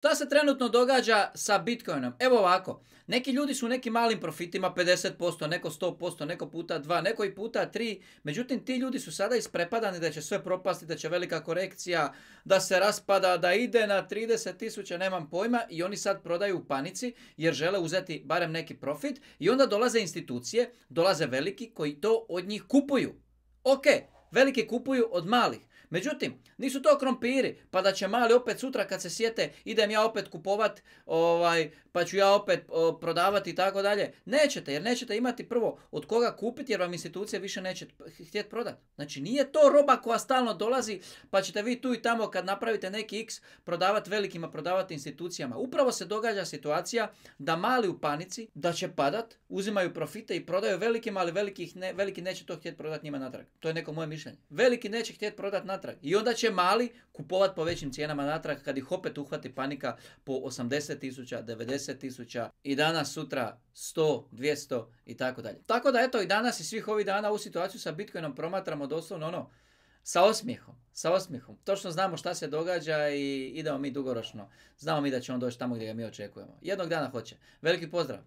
Šta se trenutno događa sa Bitcoinom? Evo ovako, neki ljudi su u nekim malim profitima 50%, neko 100%, neko puta 2, neko i puta 3. Međutim, ti ljudi su sada isprepadani da će sve propasti, da će velika korekcija, da se raspada, da ide na 30 tisuća, nemam pojma. I oni sad prodaju u panici jer žele uzeti barem neki profit. I onda dolaze institucije, dolaze veliki koji to od njih kupuju. Ok, veliki kupuju od malih. Međutim, nisu to krompiri, pa da će mali opet sutra kad se sjete, idem ja opet kupovat, ovaj, pa ću ja opet prodavati i tako dalje. Nećete, jer nećete imati prvo od koga kupiti, jer vam institucije više neće htjeti prodati. Znači, nije to roba koja stalno dolazi, pa ćete vi tu i tamo kad napravite neki x prodavati velikima, prodavati institucijama. Upravo se događa situacija da mali u panici, da će padat, uzimaju profite i prodaju velikima, ali ne, veliki neće to htjeti prodati njima nadrag. To je neko moje mišljenje. Veliki neće htjeti prodati natrag. I onda će mali kupovat po većim cijenama natrag kad ih opet uhvati panika po 80 tisuća, 90 tisuća i danas, sutra 100, 200 i tako dalje. Tako da eto i danas i svih ovih dana u situaciju sa Bitcoinom promatramo doslovno ono sa osmijehom, sa osmijehom. Točno znamo šta se događa i idemo mi dugoročno. Znamo mi da će on doći tamo gdje ga mi očekujemo. Jednog dana hoće. Veliki pozdrav!